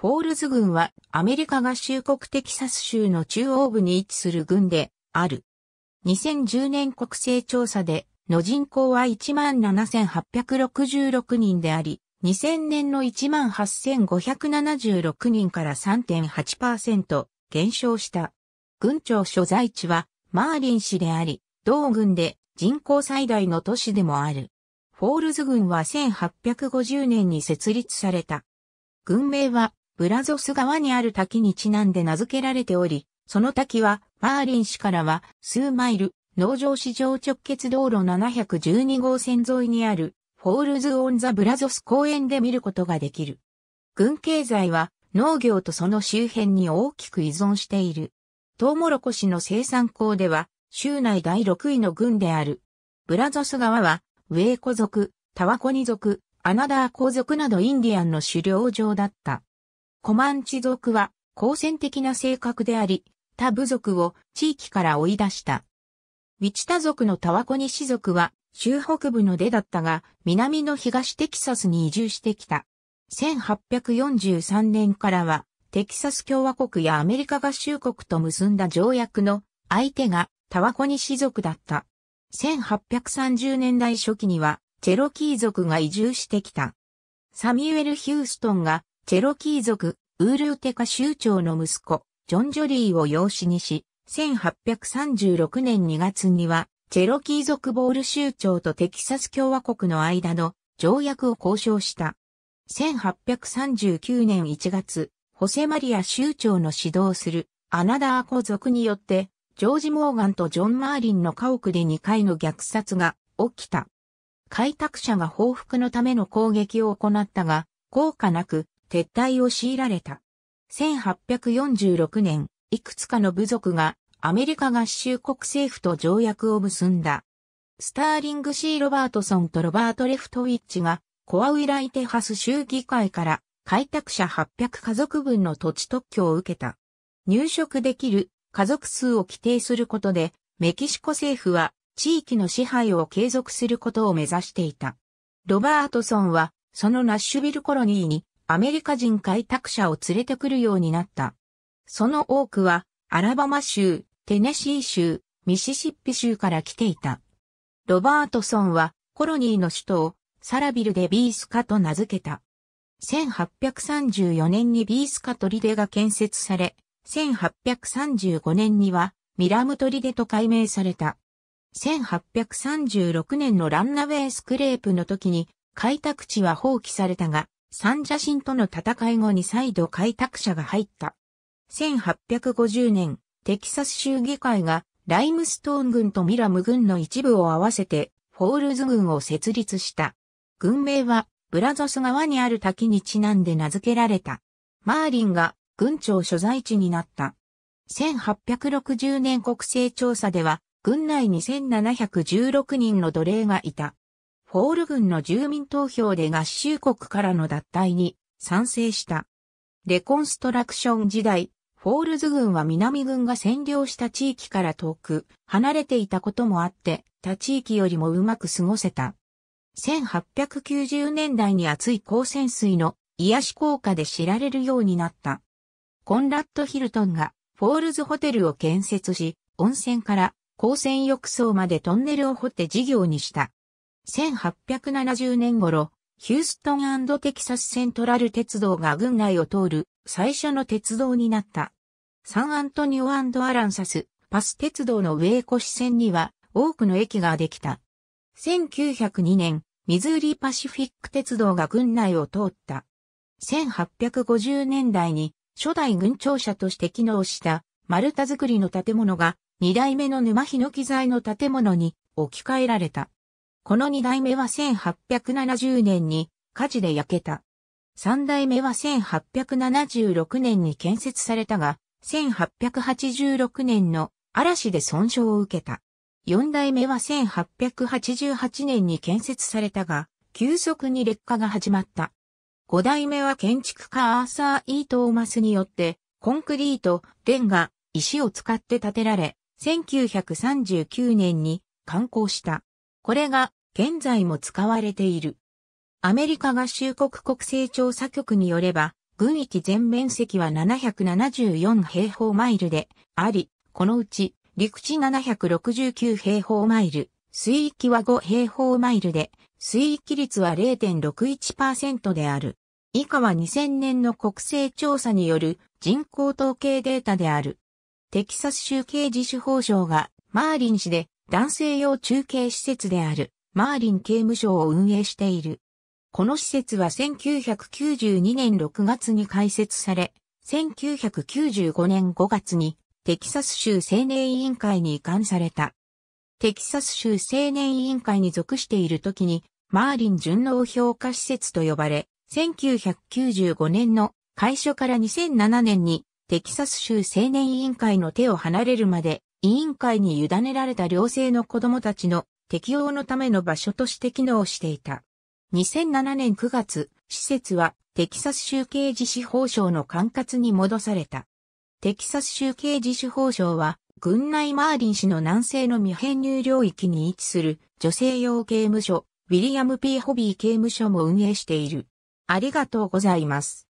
フォールズ軍はアメリカ合衆国テキサス州の中央部に位置する軍である。2010年国勢調査での人口は17,866人であり、2000年の18,576人から3.8%減少した。軍庁所在地はマーリン市であり、同軍で人口最大の都市でもある。フォールズ軍は1850年に設立された。軍名はブラゾス川にある滝にちなんで名付けられており、その滝は、マーリン市からは数マイル、農場市場直結道路712号線沿いにある、フォールズ・オン・ザ・ブラゾス公園で見ることができる。軍経済は農業とその周辺に大きく依存している。トウモロコシの生産港では、州内第6位の軍である。ブラゾス川は、ウェーコ族、タワコニ族、アナダー皇族などインディアンの狩猟場だった。コマンチ族は、好戦的な性格であり、他部族を地域から追い出した。ウィチタ族のタワコニ氏族は、州北部の出だったが、南の東テキサスに移住してきた。1843年からは、テキサス共和国やアメリカ合衆国と結んだ条約の相手がタワコニ氏族だった。1830年代初期には、チェロキー族が移住してきた。サミュエル・ヒューストンがチェロキー族、ウールーテカ州長の息子、ジョン・ジョリーを養子にし、1836年2月には、チェロキー族ボール州長とテキサス共和国の間の条約を交渉した。1839年1月、ホセマリア州長の指導するアナダーコ族によって、ジョージ・モーガンとジョン・マーリンの家屋で2回の虐殺が起きた。開拓者が報復のための攻撃を行ったが、効果なく、撤退を強いられた。1846年、いくつかの部族がアメリカ合衆国政府と条約を結んだ。スターリングシー・ロバートソンとロバート・レフトウィッチがコアウィライテハス州議会から開拓者800家族分の土地特許を受けた。入植できる家族数を規定することで、メキシコ政府は地域の支配を継続することを目指していた。ロバートソンは、そのナッシュビルコロニーにアメリカ人開拓者を連れてくるようになった。その多くは、アラバマ州、テネシー州、ミシシッピ州から来ていた。ロバートソンは、コロニーの首都を、サラビルでビースカと名付けた。1834年にビースカ砦が建設され、1835年には、ミラム砦と改名された。1836年のランナウェイスクレープの時に開拓地は放棄されたが、三者神との戦い後に再度開拓者が入った。1850年、テキサス州議会がライムストーン軍とミラム軍の一部を合わせてフォールズ軍を設立した。軍名はブラゾス川にある滝にちなんで名付けられた。マーリンが軍庁所在地になった。1860年国勢調査では、軍内に1716人の奴隷がいた。フォール軍の住民投票で合衆国からの脱退に賛成した。レコンストラクション時代、フォールズ軍は南軍が占領した地域から遠く、離れていたこともあって、他地域よりもうまく過ごせた。1890年代に熱い光泉水の癒し効果で知られるようになった。コンラッド・ヒルトンがフォールズホテルを建設し、温泉から光線浴槽までトンネルを掘って事業にした。1870年頃、ヒューストンテキサスセントラル鉄道が郡内を通る最初の鉄道になった。サンアントニオアランサス、パス鉄道の上越線には多くの駅ができた。1902年、ミズーリパシフィック鉄道が郡内を通った。1850年代に初代軍庁舎として機能した丸太造りの建物が2代目の沼ヒノキ材の建物に置き換えられた。この二代目は1870年に火事で焼けた。三代目は1876年に建設されたが、1886年の嵐で損傷を受けた。四代目は1888年に建設されたが、急速に劣化が始まった。五代目は建築家アーサー・イー・トーマスによって、コンクリート、レンガ、石を使って建てられ、1939年に完工した。これが現在も使われている。アメリカ合衆国国勢調査局によれば、軍域全面積は774平方マイルであり、このうち陸地769平方マイル、水域は5平方マイルで、水域率は0.61%である。以下は2000年の国勢調査による人口統計データである。テキサス州刑事司法省がマーリン氏で男性用中継施設であるマーリン刑務所を運営している。この施設は1992年6月に開設され、1995年5月にテキサス州青年委員会に移管された。テキサス州青年委員会に属している時に、マーリン順応評価施設と呼ばれ、1995年の開所から2007年にテキサス州青年委員会の手を離れるまで委員会に委ねられた寮生の子供たちの適応のための場所として機能していた。2007年9月、施設はテキサス州刑事司法省の管轄に戻された。テキサス州刑事司法省は、軍内マーリン氏の南西の未編入領域に位置する女性用刑務所、ウィリアム・ P・ ホビー刑務所も運営している。ありがとうございます。